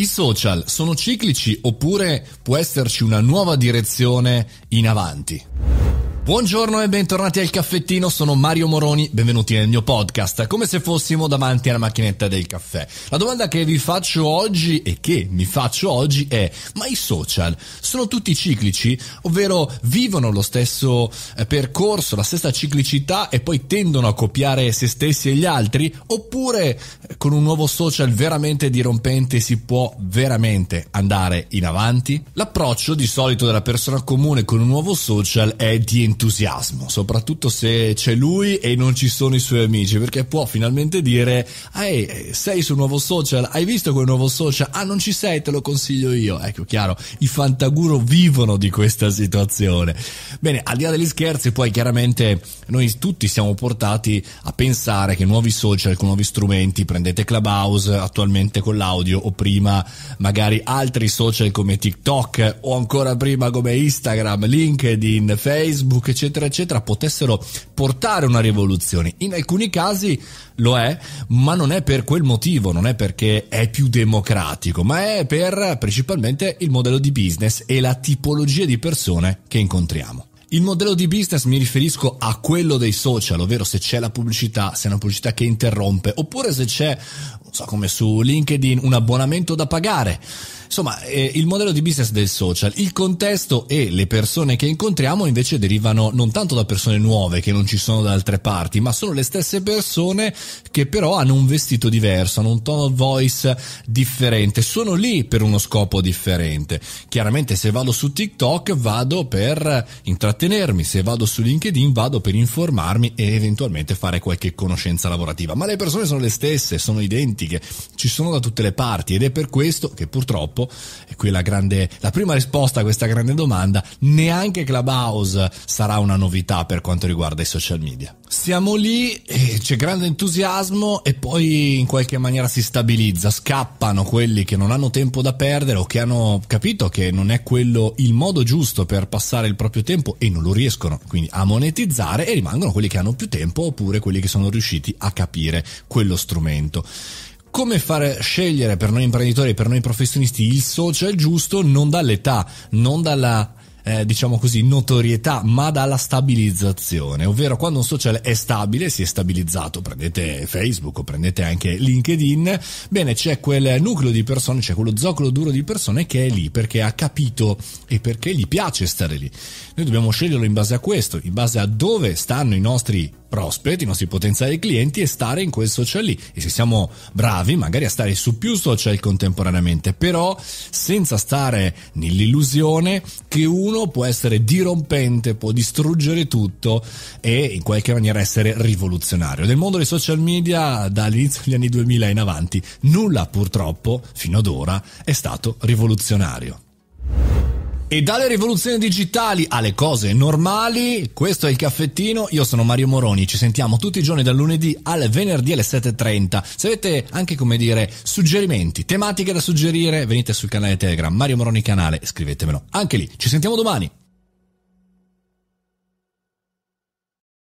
I social sono ciclici oppure può esserci una nuova direzione in avanti? Buongiorno e bentornati al caffettino, sono Mario Moroni, benvenuti nel mio podcast, come se fossimo davanti alla macchinetta del caffè. La domanda che vi faccio oggi e che mi faccio oggi è, ma i social sono tutti ciclici? Ovvero vivono lo stesso eh, percorso, la stessa ciclicità e poi tendono a copiare se stessi e gli altri? Oppure eh, con un nuovo social veramente dirompente si può veramente andare in avanti? L'approccio di solito della persona comune con un nuovo social è di entrare entusiasmo, soprattutto se c'è lui e non ci sono i suoi amici, perché può finalmente dire, ehi, sei sul nuovo social, hai visto quel nuovo social? Ah, non ci sei, te lo consiglio io. Ecco, chiaro, i Fantaguro vivono di questa situazione. Bene, al di là degli scherzi, poi chiaramente noi tutti siamo portati a pensare che nuovi social con nuovi strumenti, prendete Clubhouse attualmente con l'audio o prima magari altri social come TikTok o ancora prima come Instagram, LinkedIn, Facebook, eccetera, eccetera, potessero portare una rivoluzione. In alcuni casi lo è, ma non è per quel motivo, non è perché è più democratico, ma è per principalmente il modello di business e la tipologia di persone che incontriamo. Il modello di business mi riferisco a quello dei social, ovvero se c'è la pubblicità, se è una pubblicità che interrompe, oppure se c'è so come su LinkedIn, un abbonamento da pagare. Insomma, eh, il modello di business del social, il contesto e le persone che incontriamo invece derivano non tanto da persone nuove che non ci sono da altre parti, ma sono le stesse persone che però hanno un vestito diverso, hanno un tono voice differente, sono lì per uno scopo differente. Chiaramente se vado su TikTok vado per intrattenermi, se vado su LinkedIn vado per informarmi e eventualmente fare qualche conoscenza lavorativa, ma le persone sono le stesse, sono identiche critiche ci sono da tutte le parti ed è per questo che purtroppo, e qui la, grande, la prima risposta a questa grande domanda, neanche Clubhouse sarà una novità per quanto riguarda i social media. Siamo lì, c'è grande entusiasmo e poi in qualche maniera si stabilizza, scappano quelli che non hanno tempo da perdere o che hanno capito che non è quello il modo giusto per passare il proprio tempo e non lo riescono quindi a monetizzare e rimangono quelli che hanno più tempo oppure quelli che sono riusciti a capire quello strumento come fare scegliere per noi imprenditori e per noi professionisti il social giusto non dall'età, non dalla eh, diciamo così, notorietà, ma dalla stabilizzazione, ovvero quando un social è stabile, si è stabilizzato, prendete Facebook o prendete anche LinkedIn, bene, c'è quel nucleo di persone, c'è quello zoccolo duro di persone che è lì perché ha capito e perché gli piace stare lì. Noi dobbiamo sceglierlo in base a questo, in base a dove stanno i nostri prospect, i nostri potenziali clienti e stare in quel social lì. E se siamo bravi, magari a stare su più social contemporaneamente, però senza stare nell'illusione che uno può essere dirompente, può distruggere tutto e in qualche maniera essere rivoluzionario. Nel mondo dei social media dall'inizio degli anni 2000 in avanti, nulla purtroppo fino ad ora è stato rivoluzionario. E dalle rivoluzioni digitali alle cose normali, questo è il caffettino, io sono Mario Moroni, ci sentiamo tutti i giorni dal lunedì al venerdì alle 7.30. Se avete anche, come dire, suggerimenti, tematiche da suggerire, venite sul canale Telegram, Mario Moroni Canale, scrivetemelo anche lì. Ci sentiamo domani.